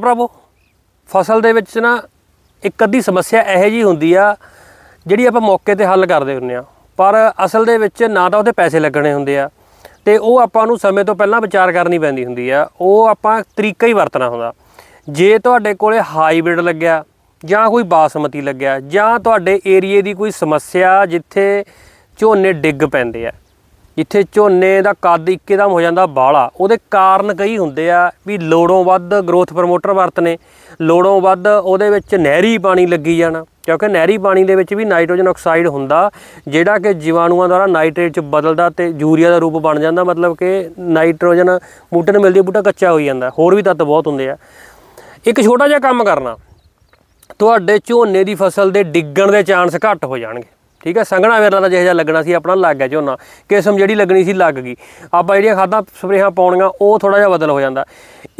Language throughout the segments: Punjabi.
ਪ੍ਰਭੂ ਫਸਲ ਦੇ ਵਿੱਚ ਨਾ ਇੱਕ ਅੱਧੀ ਸਮੱਸਿਆ ਇਹੋ ਜੀ ਹੁੰਦੀ ਆ ਜਿਹੜੀ ਆਪਾਂ ਮੌਕੇ ਤੇ ਹੱਲ ਕਰਦੇ ਹੁੰਨੇ ਆ ਪਰ ਅਸਲ ਦੇ ਵਿੱਚ ਨਾ ਤਾਂ ਉਹਦੇ ਪੈਸੇ ਲੱਗਣੇ ਹੁੰਦੇ ਆ ਤੇ ਉਹ ਆਪਾਂ ਨੂੰ ਸਮੇਂ ਤੋਂ ਪਹਿਲਾਂ ਵਿਚਾਰ ਕਰਨੀ ਪੈਂਦੀ ਹੁੰਦੀ ਆ ਉਹ ਆਪਾਂ ਤਰੀਕਾ ਹੀ ਵਰਤਣਾ ਹੁੰਦਾ ਜੇ ਤੁਹਾਡੇ ਕੋਲੇ ਹਾਈਬ੍ਰਿਡ ਲੱਗਿਆ ਜਾਂ ਕੋਈ ਬਾਸਮਤੀ ਲੱਗਿਆ ਜਾਂ ਤੁਹਾਡੇ ਏਰੀਏ ਦੀ ਕੋਈ ਸਮੱਸਿਆ ਜਿੱਥੇ ਝੋਨੇ ਡਿੱਗ ਪੈਂਦੇ ਆ ਜਿੱਥੇ ਝੋਨੇ ਦਾ ਕੱਦ ਇੱਕੇਦਮ ਹੋ ਜਾਂਦਾ ਬਾਲਾ ਉਹਦੇ ਕਾਰਨ ਕਈ ਹੁੰਦੇ ਆ ਵੀ ਲੋੜੋਂ ਵੱਧ ਗਰੋਥ ਪ੍ਰੋਮੋਟਰ ਵਰਤਨੇ ਲੋੜੋਂ ਵੱਧ ਉਹਦੇ ਵਿੱਚ ਨਹਿਰੀ ਪਾਣੀ ਲੱਗੀ ਜਾਣਾ ਕਿਉਂਕਿ ਨਹਿਰੀ ਪਾਣੀ ਦੇ ਵਿੱਚ ਵੀ ਨਾਈਟ੍ਰੋਜਨ ਆਕਸਾਈਡ ਹੁੰਦਾ ਜਿਹੜਾ ਕਿ ਜੀਵਾਣੂਆਂ ਦੁਆਰਾ ਨਾਈਟ੍ਰੇਟ ਚ ਬਦਲਦਾ ਤੇ ਯੂਰੀਆ ਦਾ ਰੂਪ ਬਣ ਜਾਂਦਾ ਮਤਲਬ ਕਿ ਨਾਈਟ੍ਰੋਜਨ ਬੂਟੇ ਨੂੰ ਮਿਲਦੀ ਬੂਟਾ ਕੱਚਾ ਹੋ ਜਾਂਦਾ ਹੋਰ ਵੀ ਤੱਤ ਬਹੁਤ ਹੁੰਦੇ ਆ ਇੱਕ ਛੋਟਾ ਜਿਹਾ ਕੰਮ ਕਰਨਾ ਤੁਹਾਡੇ ਝੋਨੇ ਦੀ ਫਸਲ ਦੇ ਡਿੱਗਣ ਦੇ ਚਾਂਸ ਘੱਟ ਹੋ ਜਾਣਗੇ ਠੀਕ ਹੈ ਸੰਘਣਾ ਵੇਰਲਾ ਦਾ ਜਿਹੜਾ ਲੱਗਣਾ ਸੀ ਆਪਣਾ ਲੱਗ ਗਿਆ ਝੋਨਾ ਕਿਸਮ ਜਿਹੜੀ ਲੱਗਣੀ ਸੀ ਲੱਗ ਗਈ ਆਪਾਂ ਜਿਹੜੀਆਂ ਖਾਦਾਂ ਸਪਰੇਹਾਂ ਪਾਉਣੀਆਂ ਉਹ ਥੋੜਾ ਜਿਹਾ ਬਦਲ ਹੋ ਜਾਂਦਾ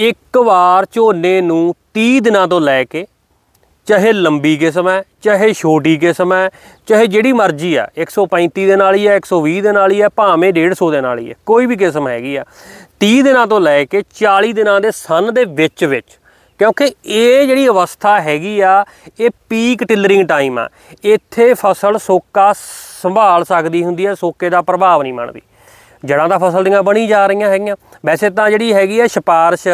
ਇੱਕ ਵਾਰ ਝੋਨੇ ਨੂੰ 30 ਦਿਨਾਂ ਤੋਂ ਲੈ ਕੇ ਚਾਹੇ ਲੰਬੀ ਕਿਸਮ ਹੈ ਚਾਹੇ ਛੋਟੀ ਕਿਸਮ ਹੈ ਚਾਹੇ ਜਿਹੜੀ ਮਰਜ਼ੀ ਆ 135 ਦੇ ਨਾਲ ਹੀ ਆ 120 ਦੇ ਨਾਲ ਹੀ ਆ ਭਾਵੇਂ 150 ਦੇ ਨਾਲ ਹੀ ਆ ਕੋਈ ਵੀ ਕਿਸਮ ਹੈਗੀ ਆ 30 ਦਿਨਾਂ ਤੋਂ ਲੈ ਕੇ 40 ਦਿਨਾਂ ਦੇ ਸੰਨ ਦੇ ਵਿੱਚ ਵਿੱਚ ਕਿਉਂਕਿ ਇਹ ਜਿਹੜੀ ਅਵਸਥਾ ਹੈਗੀ ਆ ਇਹ ਪੀਕ ਟਿਲਰਿੰਗ ਟਾਈਮ ਆ ਇੱਥੇ ਫਸਲ ਸੋਕਾ ਸੰਭਾਲ ਸਕਦੀ ਹੁੰਦੀ ਆ ਸੋਕੇ ਦਾ ਪ੍ਰਭਾਵ ਨਹੀਂ ਮੰਨਦੀ ਜੜਾਂ ਦਾ ਫਸਲ ਦੀਆਂ ਬਣੀ ਜਾ ਰਹੀਆਂ ਹੈਗੀਆਂ ਵੈਸੇ ਤਾਂ ਜਿਹੜੀ ਹੈਗੀ ਹੈ ਸ਼ਪਾਰਸ਼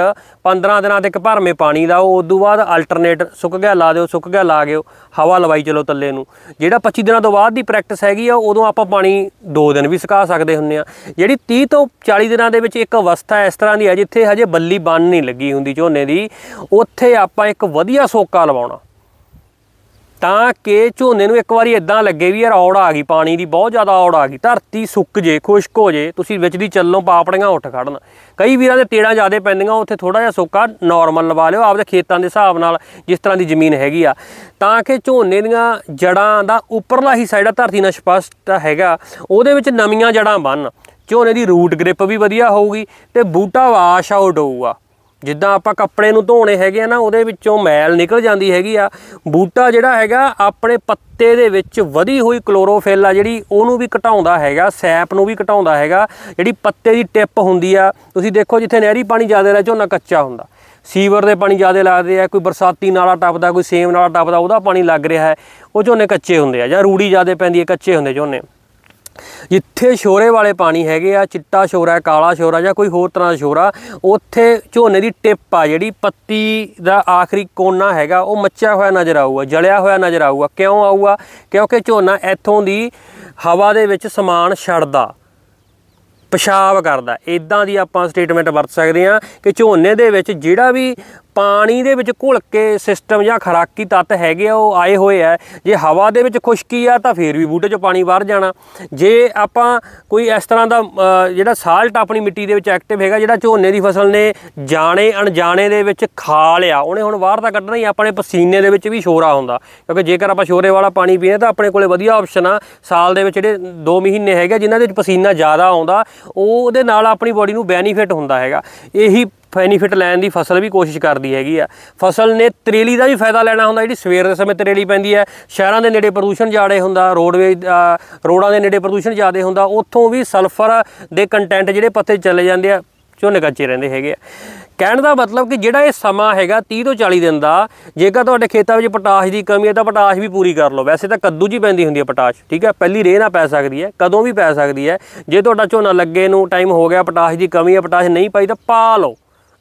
15 ਦਿਨਾਂ ਤੱਕ ਭਰਮੇ ਪਾਣੀ ਦਾ ਉਹ ਉਦੋਂ ਬਾਅਦ ਅਲਟਰਨੇਟ ਸੁੱਕ ਗਿਆ ਲਾ ਦਿਓ ਸੁੱਕ ਗਿਆ ਲਾ ਗਿਓ ਹਵਾ ਲਵਾਈ ਚਲੋ ਤੱਲੇ ਨੂੰ ਜਿਹੜਾ 25 ਦਿਨਾਂ ਤੋਂ ਬਾਅਦ ਦੀ ਪ੍ਰੈਕਟਿਸ ਹੈਗੀ ਆ ਉਦੋਂ ਆਪਾਂ ਪਾਣੀ 2 ਦਿਨ ਵੀ ਸੁਕਾ ਸਕਦੇ ਹੁੰਨੇ ਆ ਜਿਹੜੀ 30 ਤੋਂ 40 ਦਿਨਾਂ ਦੇ ਵਿੱਚ ਇੱਕ ਅਵਸਥਾ ਇਸ ਤਰ੍ਹਾਂ ਦੀ ਹੈ ਜਿੱਥੇ ਹਜੇ ਬੱਲੀ ਬਣ ਨਹੀਂ ਲੱਗੀ ਹੁੰਦੀ ਝੋਨੇ ਦੀ ਉੱਥੇ ਆਪਾਂ ਇੱਕ ਵਧੀਆ ਸੋਕਾ ਲਵਾਉਣਾ ਤਾਂ ਕਿ ਝੋਨੇ ਨੂੰ ਇੱਕ ਵਾਰੀ ਇਦਾਂ ਲੱਗੇ ਵੀ ਯਾਰ ਔੜ ਆ ਗਈ ਪਾਣੀ ਦੀ ਬਹੁਤ ਜ਼ਿਆਦਾ ਔੜ ਆ ਗਈ ਧਰਤੀ ਸੁੱਕ ਜੇ ਖੁਸ਼ਕ ਹੋ ਜੇ ਤੁਸੀਂ ਵਿੱਚ ਦੀ ਚੱਲੋ ਪਾਪੜੀਆਂ ਉੱਠ ਖੜਨ ਕਈ ਵੀਰਾਂ ਦੇ ਤੇੜਾਂ ਜ਼ਿਆਦੇ ਪੈਂਦੀਆਂ ਉੱਥੇ ਥੋੜਾ ਜਿਹਾ ਸੋਕਾ ਨਾਰਮਲ ਲਵਾ ਲਿਓ ਆਪਦੇ ਖੇਤਾਂ ਦੇ ਹਿਸਾਬ ਨਾਲ ਜਿਸ ਤਰ੍ਹਾਂ ਦੀ ਜ਼ਮੀਨ ਹੈਗੀ ਆ ਤਾਂ ਕਿ ਝੋਨੇ ਦੀਆਂ ਜੜਾਂ ਦਾ ਉੱਪਰਲਾ ਹਿੱਸਾ ਜਿਹੜਾ ਧਰਤੀ ਨਾਲ ਸਪਸ਼ਟ ਹੈਗਾ ਉਹਦੇ ਵਿੱਚ ਨਵੀਆਂ ਜੜਾਂ ਬਣਨ ਝੋਨੇ ਦੀ ਰੂਟ ਗ੍ਰਿਪ ਵੀ ਵਧੀਆ ਹੋਊਗੀ ਤੇ ਬੂਟਾ ਵਾਸ਼ ਆਊਟ ਹੋਊਗਾ ਜਿੱਦਾਂ ਆਪਾਂ ਕੱਪੜੇ ਨੂੰ ਧੋਣੇ ਹੈਗੇ ਆ ਨਾ ਉਹਦੇ ਵਿੱਚੋਂ ਮੈਲ ਨਿਕਲ ਜਾਂਦੀ ਹੈਗੀ ਆ ਬੂਟਾ ਜਿਹੜਾ ਹੈਗਾ ਆਪਣੇ ਪੱਤੇ ਦੇ ਵਿੱਚ ਵਧੀ ਹੋਈ ਕਲੋਰੋਫਿਲ ਆ ਜਿਹੜੀ ਉਹਨੂੰ ਵੀ ਘਟਾਉਂਦਾ ਹੈਗਾ ਸੈਪ ਨੂੰ ਵੀ ਘਟਾਉਂਦਾ ਹੈਗਾ ਜਿਹੜੀ ਪੱਤੇ ਦੀ ਟਿਪ ਹੁੰਦੀ ਆ ਤੁਸੀਂ ਦੇਖੋ ਜਿੱਥੇ ਨਹਿਰੀ ਪਾਣੀ ਜ਼ਿਆਦਾ ਰਹਿ ਝੋਨਾ ਕੱਚਾ ਹੁੰਦਾ ਸੀਵਰ ਦੇ ਪਾਣੀ ਜ਼ਿਆਦਾ ਲੱਗਦੇ ਆ ਕੋਈ ਬਰਸਾਤੀ ਨਾਲਾ ਟੱਪਦਾ ਕੋਈ ਸੇਮ ਨਾਲਾ ਟੱਪਦਾ ਉਹਦਾ ਪਾਣੀ ਲੱਗ ਰਿਹਾ ਹੈ ਉਹ ਝੋਨੇ ਕੱਚੇ ਹੁੰਦੇ ਆ ਜਾਂ ਰੂੜੀ ਜ਼ਿਆਦਾ ਪੈਂਦੀ ਹੈ ਕੱਚੇ ਹੁੰਦੇ ਝੋਨੇ ਜਿੱਥੇ ਸ਼ੋਰੇ ਵਾਲੇ ਪਾਣੀ ਹੈਗੇ ਆ ਚਿੱਟਾ ਸ਼ੋਰਾ ਕਾਲਾ ਸ਼ੋਰਾ ਜਾਂ ਕੋਈ ਹੋਰ ਤਰ੍ਹਾਂ ਦਾ ਸ਼ੋਰਾ ਉੱਥੇ ਝੋਨੇ ਦੀ ਟਿਪ ਆ ਜਿਹੜੀ ਪੱਤੀ ਦਾ ਆਖਰੀ ਕੋਨਾ ਹੈਗਾ ਉਹ ਮੱਚਿਆ ਹੋਇਆ ਨਜ਼ਰ ਆਊਗਾ ਜਲਿਆ ਹੋਇਆ ਨਜ਼ਰ ਆਊਗਾ ਕਿਉਂ ਆਊਗਾ ਕਿਉਂਕਿ ਝੋਨਾ ਇੱਥੋਂ ਦੀ ਹਵਾ ਦੇ ਵਿੱਚ ਸਮਾਨ ਛੱਡਦਾ ਪਿਸ਼ਾਬ ਕਰਦਾ ਇਦਾਂ ਦੀ ਆਪਾਂ ਸਟੇਟਮੈਂਟ ਵਰਤ ਸਕਦੇ ਆ ਕਿ ਝੋਨੇ ਦੇ ਵਿੱਚ ਜਿਹੜਾ ਵੀ ਪਾਣੀ ਦੇ ਵਿੱਚ ਘੁਲ ਕੇ ਸਿਸਟਮ ਜਾਂ ਖਰਾਕੀ ਤੱਤ ਹੈਗੇ ਆ ਉਹ ਆਏ ਹੋਏ ਆ ਜੇ ਹਵਾ ਦੇ ਵਿੱਚ ਖੁਸ਼ਕੀ ਆ ਤਾਂ ਫੇਰ ਵੀ ਬੂਟੇ 'ਚੋਂ ਪਾਣੀ ਬਾਹਰ ਜਾਣਾ ਜੇ ਆਪਾਂ ਕੋਈ ਇਸ ਤਰ੍ਹਾਂ ਦਾ ਜਿਹੜਾ ਸਾਲਟ ਆਪਣੀ ਮਿੱਟੀ ਦੇ ਵਿੱਚ ਐਕਟਿਵ ਹੈਗਾ ਜਿਹੜਾ ਝੋਨੇ ਦੀ ਫਸਲ ਨੇ ਜਾਣੇ ਅਣਜਾਣੇ ਦੇ ਵਿੱਚ ਖਾ ਲਿਆ ਉਹਨੇ ਹੁਣ ਬਾਹਰ ਤਾਂ ਕੱਢਣਾ ਹੀ ਆਪਣੇ ਪਸੀਨੇ ਦੇ ਵਿੱਚ ਵੀ ਸ਼ੋਰਾ ਹੁੰਦਾ ਕਿਉਂਕਿ ਜੇਕਰ ਆਪਾਂ ਸ਼ੋਰੇ ਵਾਲਾ ਪਾਣੀ ਪੀਏ ਤਾਂ ਆਪਣੇ ਕੋਲੇ ਵਧੀਆ ਆਪਸ਼ਨ ਆ ਸਾਲ ਦੇ ਵਿੱਚ ਜਿਹੜੇ 2 ਮਹੀਨੇ ਹੈਗੇ ਜਿਨ੍ਹਾਂ ਦੇ ਵਿੱਚ ਪਸੀਨਾ ਜ਼ਿਆਦਾ ਆਉਂਦਾ ਉਹਦੇ ਨਾਲ ਆਪਣੀ ਬੋਡੀ ਨੂੰ ਬੈਨੀਫਿਟ ਹੁੰਦਾ ਹੈਗਾ ਇਹੀ ਬੈਨੀਫਿਟ ਲੈਣ ਦੀ ਫਸਲ ਵੀ ਕੋਸ਼ਿਸ਼ ਕਰਦੀ ਹੈਗੀ ਆ ਫਸਲ ਨੇ ਤਰੇਲੀ ਦਾ ਵੀ ਫਾਇਦਾ ਲੈਣਾ ਹੁੰਦਾ ਜਿਹੜੀ ਸਵੇਰ ਦੇ ਸਮੇਂ ਤਰੇਲੀ ਪੈਂਦੀ ਹੈ ਸ਼ਹਿਰਾਂ ਦੇ ਨੇੜੇ ਪ੍ਰਦੂਸ਼ਣ ਜਿਆਦਾ ਹੁੰਦਾ ਰੋਡਵੇਜ ਰੋਡਾਂ ਦੇ ਨੇੜੇ ਪ੍ਰਦੂਸ਼ਣ ਜਿਆਦਾ ਹੁੰਦਾ ਉੱਥੋਂ ਵੀ ਸਲਫਰ ਦੇ ਕੰਟੈਂਟ ਜਿਹੜੇ ਪੱਤੇ ਚਲੇ ਜਾਂਦੇ ਆ ਝੋਨੇ ਕੱਚੇ ਰਹਿੰਦੇ ਹੈਗੇ ਆ ਕਹਿਣ ਦਾ ਮਤਲਬ ਕਿ ਜਿਹੜਾ ਇਹ ਸਮਾਂ ਹੈਗਾ 30 ਤੋਂ 40 ਦਿਨ ਦਾ ਜੇਕਰ ਤੁਹਾਡੇ ਖੇਤਾਂ ਵਿੱਚ ਪਟਾਸ਼ ਦੀ ਕਮੀ ਹੈ ਤਾਂ ਪਟਾਸ਼ ਵੀ ਪੂਰੀ ਕਰ ਲਓ ਵੈਸੇ ਤਾਂ ਕੱਦੂ ਜੀ ਪੈਂਦੀ ਹੁੰਦੀ ਹੈ ਪਟਾਸ਼ ਠੀਕ ਹੈ ਪਹਿਲੀ ਰੇਹ ਨਾ ਪੈ ਸਕਦੀ ਹੈ ਕਦੋਂ ਵੀ ਪੈ ਸਕਦੀ ਹੈ ਜੇ ਤੁਹਾਡਾ ਝੋਨਾ ਲੱਗੇ ਨੂੰ ਟਾਈਮ ਹੋ ਗਿਆ ਪਟਾਸ਼ ਦੀ ਕਮੀ ਹੈ ਪਟਾਸ਼ ਨਹੀਂ ਪਾਈ ਤਾਂ ਪਾ ਲਓ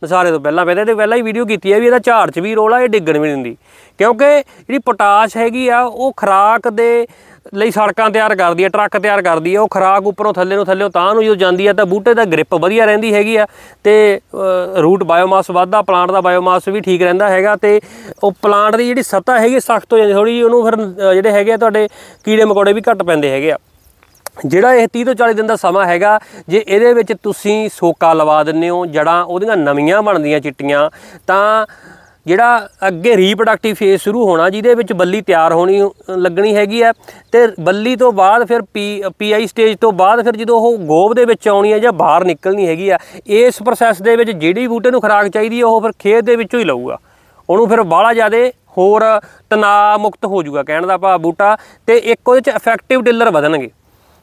ਨਸਾਰੇ ਤੋਂ ਪਹਿਲਾਂ ਪਹਿਲਾਂ ਇਹਦੇ ਪਹਿਲਾਂ ਹੀ ਵੀਡੀਓ ਕੀਤੀ ਹੈ ਵੀ ਇਹਦਾ ਝਾੜ 'ਚ ਵੀ ਰੋਲ ਆ ਇਹ ਡਿੱਗਣ ਵੀ ਨਹੀਂ ਦਿੰਦੀ ਕਿਉਂਕਿ ਜਿਹੜੀ ਪੋਟਾਸ਼ ਹੈਗੀ ਆ ਉਹ ਖਰਾਕ ਦੇ ਲਈ ਸੜਕਾਂ ਤਿਆਰ ਕਰਦੀ ਆ ਟਰੱਕ ਤਿਆਰ ਕਰਦੀ ਆ ਉਹ ਖਰਾਕ ਉੱਪਰੋਂ ਥੱਲੇ ਨੂੰ ਥੱਲੇ ਤਾਂ ਨੂੰ ਜਦੋਂ ਜਾਂਦੀ ਆ ਤਾਂ ਬੂਟੇ ਦਾ ਗ੍ਰਿਪ ਵਧੀਆ ਰਹਿੰਦੀ ਹੈਗੀ ਆ ਤੇ ਰੂਟ ਬਾਇਓਮਾਸ ਵੱਧਦਾ ਪਲਾਂਟ ਦਾ ਬਾਇਓਮਾਸ ਵੀ ਠੀਕ ਰਹਿੰਦਾ ਹੈਗਾ ਤੇ ਉਹ ਪਲਾਂਟ ਦੀ ਜਿਹੜੀ ਸਤਾ ਹੈਗੀ ਸਖਤ ਹੋ ਜਾਂਦੀ ਥੋੜੀ ਜਿਹੀ ਉਹਨੂੰ ਫਿਰ ਜਿਹੜੇ ਹੈਗੇ ਆ ਤੁਹਾਡੇ ਕੀੜੇ ਮਕੌੜੇ ਵੀ ਘੱਟ ਪੈਂਦੇ ਹੈਗੇ ਆ ਜਿਹੜਾ ਇਹ 30 ਤੋਂ 40 ਦਿਨ ਦਾ ਸਮਾਂ ਹੈਗਾ ਜੇ ਇਹਦੇ ਵਿੱਚ ਤੁਸੀਂ ਸੋਕਾ ਲਵਾ ਦਿੰਨੇ ਹੋ ਜੜਾਂ ਉਹਦੀਆਂ ਨਵੀਆਂ ਬਣਦੀਆਂ ਚਿੱਟੀਆਂ ਤਾਂ ਜਿਹੜਾ ਅੱਗੇ ਰੀਪਰੋਡਕਟਿਵ ਫੇਸ ਸ਼ੁਰੂ ਹੋਣਾ ਜਿਹਦੇ ਵਿੱਚ ਬੱਲੀ ਤਿਆਰ ਹੋਣੀ ਲੱਗਣੀ ਹੈਗੀ ਆ ਤੇ ਬੱਲੀ ਤੋਂ ਬਾਅਦ ਫਿਰ ਪੀ ਪੀਆਈ ਸਟੇਜ ਤੋਂ ਬਾਅਦ ਫਿਰ ਜਦੋਂ ਉਹ ਗੋਬ ਦੇ ਵਿੱਚ ਆਉਣੀ ਹੈ ਜਾਂ ਬਾਹਰ ਨਿਕਲਣੀ ਹੈਗੀ ਆ ਇਸ ਪ੍ਰੋਸੈਸ ਦੇ ਵਿੱਚ ਜਿਹੜੀ ਬੂਟੇ ਨੂੰ ਖੁਰਾਕ ਚਾਹੀਦੀ ਹੈ ਉਹ ਫਿਰ ਖੇਤ ਦੇ ਵਿੱਚੋਂ ਹੀ ਲਊਗਾ ਉਹਨੂੰ ਫਿਰ ਬਾਹਲਾ ਜ਼ਿਆਦੇ ਹੋਰ ਤਣਾਅ ਮੁਕਤ ਹੋ ਜਾਊਗਾ ਕਹਿਣ ਦਾ ਭਾਵ ਬੂਟਾ ਤੇ ਇੱਕ ਉਹਦੇ ਚ ਇਫੈਕਟਿਵ ਡੀਲਰ ਵਧਣਗੇ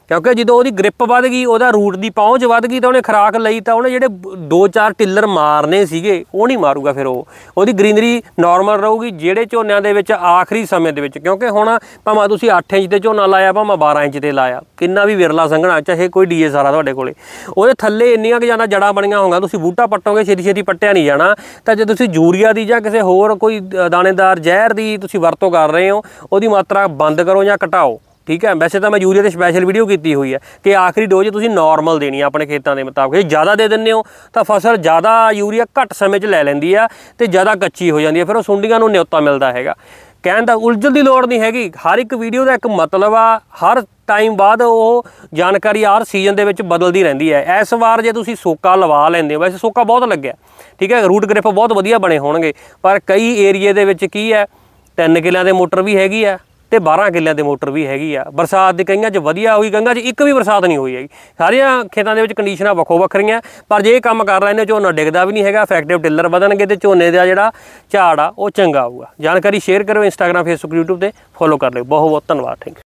ਕਿਉਂਕਿ ਜਦੋਂ ਉਹਦੀ ਗ੍ਰਿਪ ਵੱਧ ਗਈ ਉਹਦਾ ਰੂਟ ਦੀ ਪਹੁੰਚ ਵੱਧ ਗਈ ਤਾਂ ਉਹਨੇ ਖਰਾਕ ਲਈ ਤਾਂ ਉਹਨੇ ਜਿਹੜੇ ਦੋ ਚਾਰ ਟਿੱਲਰ ਮਾਰਨੇ ਸੀਗੇ ਉਹ ਨਹੀਂ ਮਾਰੂਗਾ ਫਿਰ ਉਹ ਉਹਦੀ ਗ੍ਰੀਨਰੀ ਨਾਰਮਲ ਰਹੂਗੀ ਜਿਹੜੇ ਝੋਨਿਆਂ ਦੇ ਵਿੱਚ ਆਖਰੀ ਸਮੇਂ ਦੇ ਵਿੱਚ ਕਿਉਂਕਿ ਹੁਣ ਭਾਵੇਂ ਤੁਸੀਂ 8 ਇੰਚ ਤੇ ਝੋਨਾ ਲਾਇਆ ਭਾਵੇਂ 12 ਇੰਚ ਤੇ ਲਾਇਆ ਕਿੰਨਾ ਵੀ ਵਿਰਲਾ ਸੰਘਣਾ ਚਾਹੇ ਕੋਈ ਡੀਏ ਸਾਰਾ ਤੁਹਾਡੇ ਕੋਲੇ ਉਹਦੇ ਥੱਲੇ ਇੰਨੀਆਂ ਕਿ ਜਾਂਦਾ ਜੜਾਂ ਬਣੀਆਂ ਹੋਗਾ ਤੁਸੀਂ ਬੂਟਾ ਪੱਟੋਗੇ ਛੇਤੀ ਛੇਤੀ ਪੱਟਿਆ ਨਹੀਂ ਜਾਣਾ ਤਾਂ ਜੇ ਤੁਸੀਂ ਯੂਰੀਆ ਦੀ ਜਾਂ ਕਿਸੇ ਹੋਰ ਕੋਈ ਦਾਣੇਦਾਰ ਜ਼ਹਿਰ ਦੀ ਤੁਸੀਂ ਵਰਤੋਂ ਕਰ ਰਹੇ ਹੋ ਉਹਦੀ ਮਾਤਰਾ ਬੰਦ ਕਰੋ ਜਾਂ ਘਟਾਓ ਠੀਕ ਹੈ ਵੈਸੇ ਤਾਂ ਮੈਂ ਯੂਰੀਆ ਤੇ ਸਪੈਸ਼ਲ ਵੀਡੀਓ ਕੀਤੀ ਹੋਈ ਹੈ ਕਿ ਆਖਰੀ ਡੋਜ਼ ਤੁਸੀਂ ਨਾਰਮਲ ਦੇਣੀ ਹੈ ਆਪਣੇ ਖੇਤਾਂ ਦੇ ਮੁਤਾਬਕ ਜੇ ਜ਼ਿਆਦਾ ਦੇ ਦਿੰਦੇ ਹੋ ਤਾਂ ਫਸਲ ਜ਼ਿਆਦਾ ਯੂਰੀਆ ਘੱਟ ਸਮੇਂ 'ਚ ਲੈ ਲੈਂਦੀ ਆ ਤੇ ਜ਼ਿਆਦਾ ਕੱਚੀ ਹੋ ਜਾਂਦੀ ਹੈ ਫਿਰ ਉਹ ਸੁੰਡੀਆਂ ਨੂੰ ਨਿਉਤਾ ਮਿਲਦਾ ਹੈਗਾ ਕਹਿਣ ਦਾ ਉਲਝਣ ਦੀ ਲੋੜ ਨਹੀਂ ਹੈਗੀ ਹਰ ਇੱਕ ਵੀਡੀਓ ਦਾ ਇੱਕ ਮਤਲਬ ਆ ਹਰ ਟਾਈਮ ਬਾਅਦ ਉਹ ਜਾਣਕਾਰੀ ਹਰ ਸੀਜ਼ਨ ਦੇ ਵਿੱਚ ਬਦਲਦੀ ਰਹਿੰਦੀ ਹੈ ਇਸ ਵਾਰ ਜੇ ਤੁਸੀਂ ਸੋਕਾ ਲਵਾ ਲੈਂਦੇ ਹੋ ਵੈਸੇ ਸੋਕਾ ਬਹੁਤ ਲੱਗਿਆ ਠੀਕ ਹੈ ਰੂਟ ਗ੍ਰਿਪ ਬਹੁਤ ਵਧੀਆ ਬਣੇ ਹੋਣਗੇ ਪਰ ਕਈ ਏਰੀਏ ਦੇ ਵਿੱਚ ਕੀ ਹੈ 3 ਕਿਲਿਆਂ ਦੇ ਮੋਟਰ ਵੀ ਹੈਗੀ ਆ ਤੇ 12 ਕਿੱਲਿਆਂ ਦੇ ਮੋਟਰ ਵੀ ਹੈਗੀ ਆ ਬਰਸਾਤ ਦੇ ਕਈਆਂ 'ਚ ਵਧੀਆ ਹੋਈ ਗੰਗਾ 'ਚ ਇੱਕ ਵੀ ਬਰਸਾਤ ਨਹੀਂ ਹੋਈ ਹੈਗੀ ਸਾਰੀਆਂ ਖੇਤਾਂ ਦੇ ਵਿੱਚ ਕੰਡੀਸ਼ਨਾਂ ਵੱਖੋ ਵੱਖਰੀਆਂ ਪਰ ਜੇ ਇਹ ਕੰਮ ਕਰ ਰਹੇ ਨੇ ਝੋਨਾ ਡਿੱਗਦਾ ਵੀ ਨਹੀਂ ਹੈਗਾ ਇਫੈਕਟਿਵ ਟਿੱਲਰ ਵਧਣਗੇ ਤੇ ਝੋਨੇ ਦਾ ਜਿਹੜਾ ਝਾੜ ਆ ਉਹ ਚੰਗਾ ਆਊਗਾ ਜਾਣਕਾਰੀ ਸ਼ੇਅਰ ਕਰੋ ਇੰਸਟਾਗ੍ਰam ਫੇਸਬੁੱਕ YouTube ਤੇ ਫੋਲੋ ਕਰ ਲਿਓ ਬਹੁਤ ਬਹੁਤ ਧੰਨਵਾਦ ਥੈਂਕ